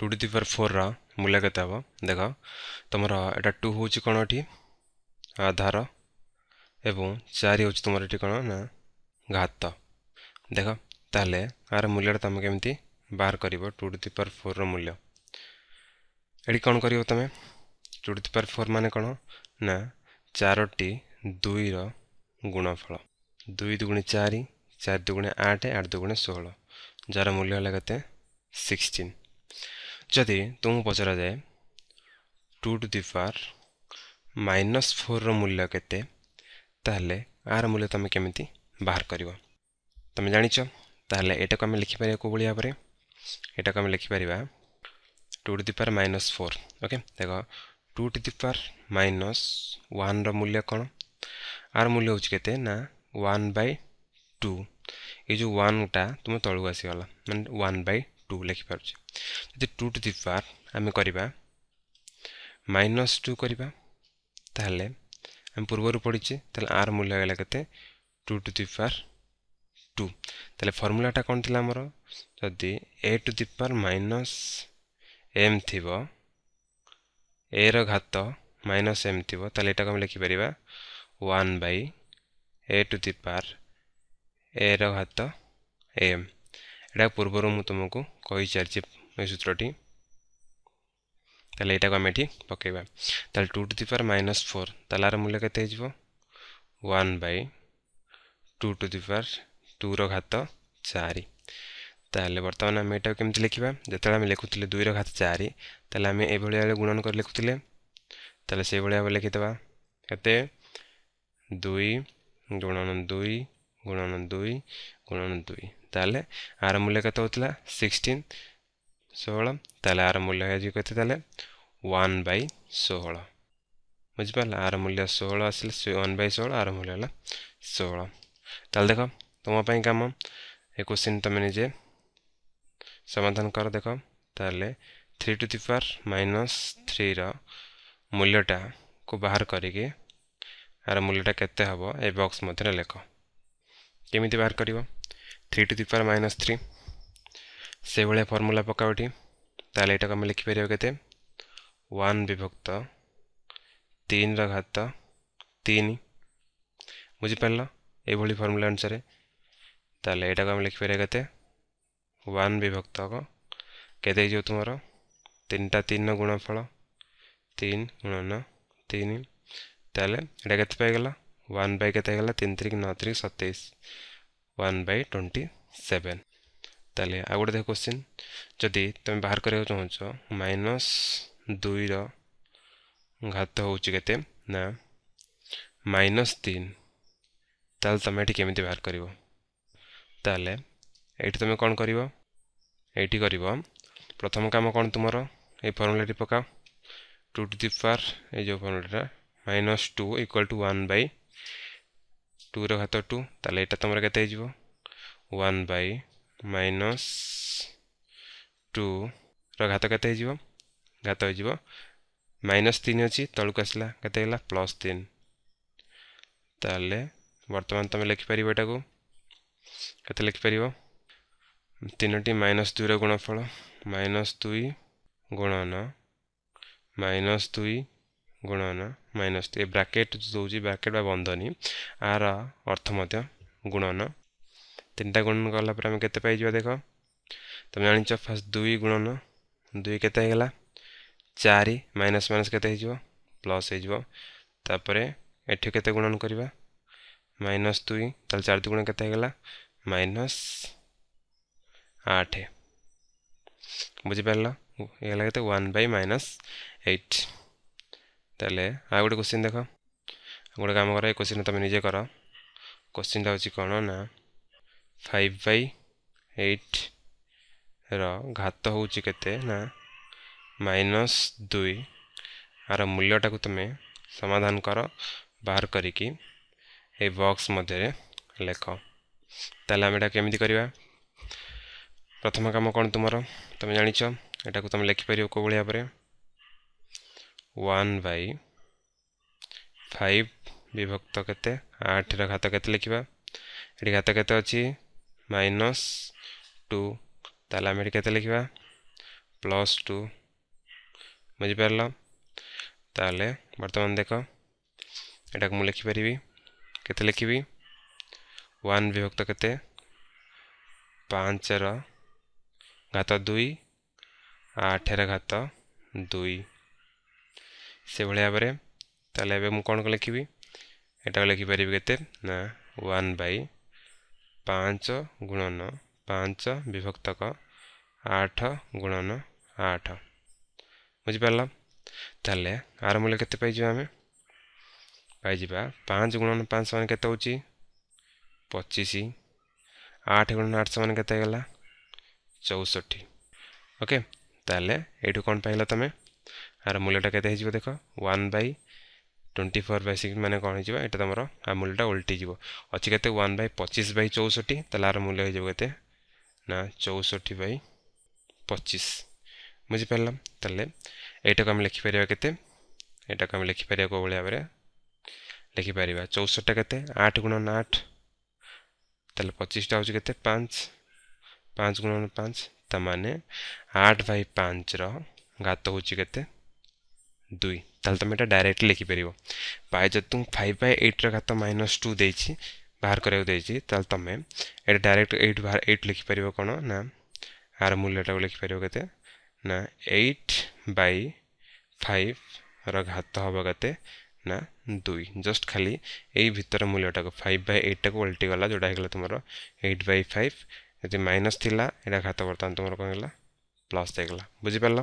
two to the power ଫୋର୍ର ମୂଲ୍ୟ କେତେ ହେବ ଦେଖ ତୁମର ଏଇଟା ଟୁ ହେଉଛି କ'ଣ ଏଠି ଆଧାର ଏବଂ ଚାରି ହେଉଛି ତୁମର ଏଠି କ'ଣ ନା ଘାତ ଦେଖ ତାହେଲେ ଆର ମୂଲ୍ୟଟା ତୁମେ କେମିତି ବାହାର କରିବ ଟୁ ଟୁ ଦି ପାୱାର ଫୋର୍ର ମୂଲ୍ୟ ଏଠି କ'ଣ କରିବ ତୁମେ two to the power four ମାନେ କ'ଣ ନା ଚାରୋଟି ଦୁଇର ଗୁଣଫଳ ଦୁଇ ଦୁଗୁଣେ ଚାରି ଚାରି ଦୁଗୁଣେ ଆଠ ଆଠ ଦୁଗୁଣେ ଷୋହଳ ଯାହାର ମୂଲ୍ୟ ହେଲା କେତେ ସିକ୍ସଟିନ୍ जदि तुम पचर जाए two to the power minus four रूल्य के मूल्य तुम केमी बाहर कर तुम जाच यटा को आम लिखिपर को भाव यटा को आम लिखिपर two to the power minus four okay देख two to the power minus one रूल्य कौन आर मूल्य होते ना वन बै टू ये जो वन टा तुम तलू आसीगला मैं वन बै ଟୁ ଲେଖିପାରୁଛି ଯଦି ଟୁ ଟୁ ଦି ପାୱାର ଆମେ କରିବା ମାଇନସ୍ ଟୁ କରିବା ତାହେଲେ ଆମେ ପୂର୍ବରୁ ପଢ଼ିଛେ ତାହେଲେ ଆର୍ ମୂଲ୍ୟ ହେଇଗଲା କେତେ two to the power two ତାହେଲେ ଫର୍ମୁଲାଟା କ'ଣ ଥିଲା ଆମର ଯଦି A to the power minus M ଥିବ ଏର ଘାତ ମାଇନସ୍ ଏମ୍ ଥିବ ତାହେଲେ ଏଟାକୁ ଆମେ ଲେଖିପାରିବା one by A to the power ଏର ଘାତ ଏମ୍ এটা পূর্বর মু তোমাকে କହିଚାଲିଛି ଏ ସୂତ୍ରଟି ତାହେଲେ ଏଇଟାକୁ ଆମେ ଏଠି ପକାଇବା ତାହେଲେ two to the power minus four ତାହେଲେ ଆର ମୂଲ୍ୟ କେତେ ହେଇଯିବ one by two to the power ଟୁର ଘାତ ଚାରି ତାହେଲେ ବର୍ତ୍ତମାନ ଆମେ ଏଇଟାକୁ କେମିତି ଲେଖିବା ଯେତେବେଳେ ଆମେ ଲେଖୁଥିଲେ ଦୁଇର ଘାତ ଚାରି ତାହେଲେ ଆମେ ଏଇଭଳି ଭାବେ ଗୁଣନ କରି ଲେଖୁଥିଲେ ତାହେଲେ ସେଇଭଳି ଭାବେ ଲେଖିଦେବା କେତେ ଦୁଇ ଗୁଣନ ଦୁଇ ଗୁଣନ ଦୁଇ ଗୁଣନ ଦୁଇ ତାହେଲେ ଆର ମୂଲ୍ୟ କେତେ ହେଉଥିଲା ସିକ୍ସଟିନ୍ ଷୋହଳ ତାହେଲେ ଆର ମୂଲ୍ୟ ହେଇଯିବ କେତେ ତାହେଲେ ୱାନ୍ ବାଇ ଷୋହଳ ବୁଝିପାରିଲା ଆର ମୂଲ୍ୟ ଷୋହଳ ଆସିଲେ ୱାନ୍ ବାଇ ଷୋହଳ ଆର ମୂଲ୍ୟ ହେଲା ଷୋହଳ ତାହେଲେ ଦେଖ ତୁମ ପାଇଁ କାମ ଏ କୋଶ୍ଚିନ୍ ତୁମେ ନିଜେ ସମାଧାନ କର ଦେଖ ତାହେଲେ three to the power minus থ্রির মূল্যটা কু বাহার করিকি আর মূল্যটা কেতে হব এ বক্স মধ্যে লেখ কেমিতি বাহার করিব three to the power minus three সেইভাবে ফর্মুলা পকাও এটি তাহলে এটাকে আমি লিখিপার কেতে ওয়ান বিভক্ত তিন ঘাত তিন বুঝিপার এইভাবে ফর্মুলা অনুসারে তাহলে এটাকে আমি লিখিপার কেতে ওয়ান বিভক্ত কেতে হয়ে যাব তোমার তিনটা তিন গুণফল তিন গুণন তিন তাহলে এটা কেতে পাইগলা ওয়ান বাই কেতে হয়ে গেল তিন তিরিখ ন তিরিখ সতেইশ ওয়ান বাই ଟ୍ୱେଣ୍ଟି ସେଭେନ୍ ତାହେଲେ ଆଉ ଗୋଟେ ଦେଖ କୋଶ୍ଚିନ୍ ଯଦି ତୁମେ ବାହାର କରିବାକୁ ଚାହୁଁଛ ମାଇନସ୍ ଦୁଇର ଘାତ ହେଉଛି କେତେ ନା ମାଇନସ୍ ତିନି ତାହେଲେ ତୁମେ ଏଠି କେମିତି ବାହାର କରିବ ତାହେଲେ ଏଇଠି ତୁମେ କ'ଣ କରିବ ଏଇଠି କରିବ ପ୍ରଥମ କାମ କ'ଣ ତୁମର ଏଇ ଫର୍ମୁଲାଟି ପକାଅ ଟୁ ଟୁ ଦି ପାୱାର ଏଇ ଯେଉଁ ଫର୍ମୁଲାଟା minus two equal to one by টুর ঘাত টু তাহলে এটা তোমার কেতে হয়ে যাব ওয়ান বাই মাইনস টুর ঘাত কেতে হয়ে যাব ঘাত হয়ে যাব মাইনস তিন অছি তলকু আসলা কেতে হল প্লস তিন তাহলে বর্তমান তুমি লেখিপার এটাকে কেতে লেখিপার তিনোটি মাইনস দুইর গুণফল মাইনস দুই গুণন মাইনস দুই ଗୁଣନ ମାଇନସ୍ ଏ ବ୍ରାକେଟ୍ ଦେଉଛି ବ୍ରାକେଟ୍ ବା ବନ୍ଧନୀ ଆର ଅର୍ଥ ମଧ୍ୟ ଗୁଣନ ତିନିଟା ଗୁଣନ କଲା ପରେ ଆମେ କେତେ ପାଇଯିବା ଦେଖ ତୁମେ ଜାଣିଛ ଫାର୍ଷ୍ଟ ଦୁଇ ଗୁଣନ ଦୁଇ କେତେ ହେଇଗଲା ଚାରି ମାଇନସ୍ ମାଇନସ୍ କେତେ ହେଇଯିବ ପ୍ଲସ୍ ହେଇଯିବ ତାପରେ ଏଠି କେତେ ଗୁଣନ କରିବା ମାଇନସ୍ ଦୁଇ ତାହେଲେ ଚାରି ଦୁଇ ଗୁଣ କେତେ ହେଇଗଲା ମାଇନସ୍ ଆଠ ବୁଝିପାରିଲ ହେଇଗଲା କେତେ ୱାନ୍ ବାଇ ମାଇନସ୍ ଏଇଟ୍ तेल आ गोटे क्वेश्चन देख गोटे काम कर क्वेश्चन तुम निजे कर क्वेश्चन टा हो कौन ना फाइव बै एट रात हो ना माइनस दुई आर मूल्यटा को तुम्हें समाधान कर बाहर कर बक्स मध्य लेख तेल आम कमी करवा प्रथम कम कौन तुम तुम जाच यटा को तुम लिखिपर कौ भाई भाव वन बै फाइव विभक्त के आठ घात के लिखा ये घात के माइनस टू ताल आम ये लिखा प्लस टू बुझिपार ताले बर्तमान देख यहाँ मुझे लिखिपरि के लिखी वन विभक्त के पचर घात दुई आठ घात दुई ସେଭଳି ଭାବରେ ତାହେଲେ ଏବେ ମୁଁ କ'ଣ ଲେଖିବି ଏଟାକୁ ଲେଖିପାରିବି କେତେ ନା ୱାନ୍ ବାଇ ପାଞ୍ଚ ଗୁଣନ ପାଞ୍ଚ ବିଭକ୍ତକ ଆଠ ଗୁଣନ ଆଠ ବୁଝିପାରିଲ ତାହେଲେ ଆର ମୂଲ୍ୟ କେତେ ପାଇଯିବା ଆମେ ପାଇଯିବା ପାଞ୍ଚ ଗୁଣନ ପାଞ୍ଚ ସମାନ କେତେ ହେଉଛି ପଚିଶ ଆଠ ଗୁଣନ ଆଠ ସମାନ କେତେ ହେଇଗଲା ଚଉଷଠି ଓକେ ତାହେଲେ ଏଇଠୁ କ'ଣ ପାଇଲ ତୁମେ ତାର ମୂଲ୍ୟଟା କେତେ ହେଇଯିବ ଦେଖ one by twenty four by six ମାନେ କ'ଣ ହେଇଯିବ ଏଇଟା ତୁମର ଆ ମୂଲ୍ୟଟା ଓଲଟିଯିବ ଅଛି କେତେ ୱାନ୍ ବାଇ ପଚିଶ ବାଇ ଚଉଷଠି ତାହେଲେ ଆର ମୂଲ୍ୟ ହେଇଯିବ କେତେ ନା ଚଉଷଠି ବାଇ ପଚିଶ ବୁଝିପାରିଲା ତାହେଲେ ଏଇଟାକୁ ଆମେ ଲେଖିପାରିବା କେତେ ଏଇଟାକୁ ଆମେ ଲେଖିପାରିବା କେଉଁ ଭଳି ଭାବରେ ଲେଖିପାରିବା ଚଉଷଠିଟା କେତେ ଆଠ ଗୁଣନ ଆଠ ତାହେଲେ ପଚିଶଟା ହେଉଛି କେତେ ପାଞ୍ଚ ପାଞ୍ଚ ଗୁଣନ ପାଞ୍ଚ ତା'ମାନେ ଆଠ ବାଇ ପାଞ୍ଚର ଘାତ ହେଉଛି କେତେ দুই তাহলে তুমি এটা ଡାଇରେକ୍ଟଲି ଲେଖିପାରିବ ବାଏ ଯଦି ତୁମକୁ ଫାଇଭ୍ ବାଏ ଏଇଟ୍ର ଘାତ ମାଇନସ୍ ଟୁ ଦେଇଛି ବାହାର କରିବାକୁ ଦେଇଛି ତାହେଲେ ତୁମେ ଏଇଟା ଡାଇରେକ୍ଟ ଏଇଟ୍ ଏଇଟ୍ ଲେଖିପାରିବ କ'ଣ ନା ଆର ମୂଲ୍ୟଟାକୁ ଲେଖିପାରିବ କେତେ ନା ଏଇଟ୍ ବାଇ ଫାଇଭ୍ର ଘାତ ହେବ କେତେ ନା ଦୁଇ ଜଷ୍ଟ ଖାଲି ଏଇ ଭିତର ମୂଲ୍ୟଟାକୁ ଫାଇଭ୍ ବାଇ ଏଇଟ୍ଟାକୁ ଓଲଟିଗଲା ଯେଉଁଟା ହେଇଗଲା ତୁମର ଏଇଟ୍ ବାଇ ଫାଇଭ୍ ଯଦି ମାଇନସ୍ ଥିଲା ଏଇଟା ଘାତ ବର୍ତ୍ତମାନ ତୁମର କ'ଣ ହେଲା ପ୍ଲସ୍ ହେଇଗଲା ବୁଝିପାରିଲ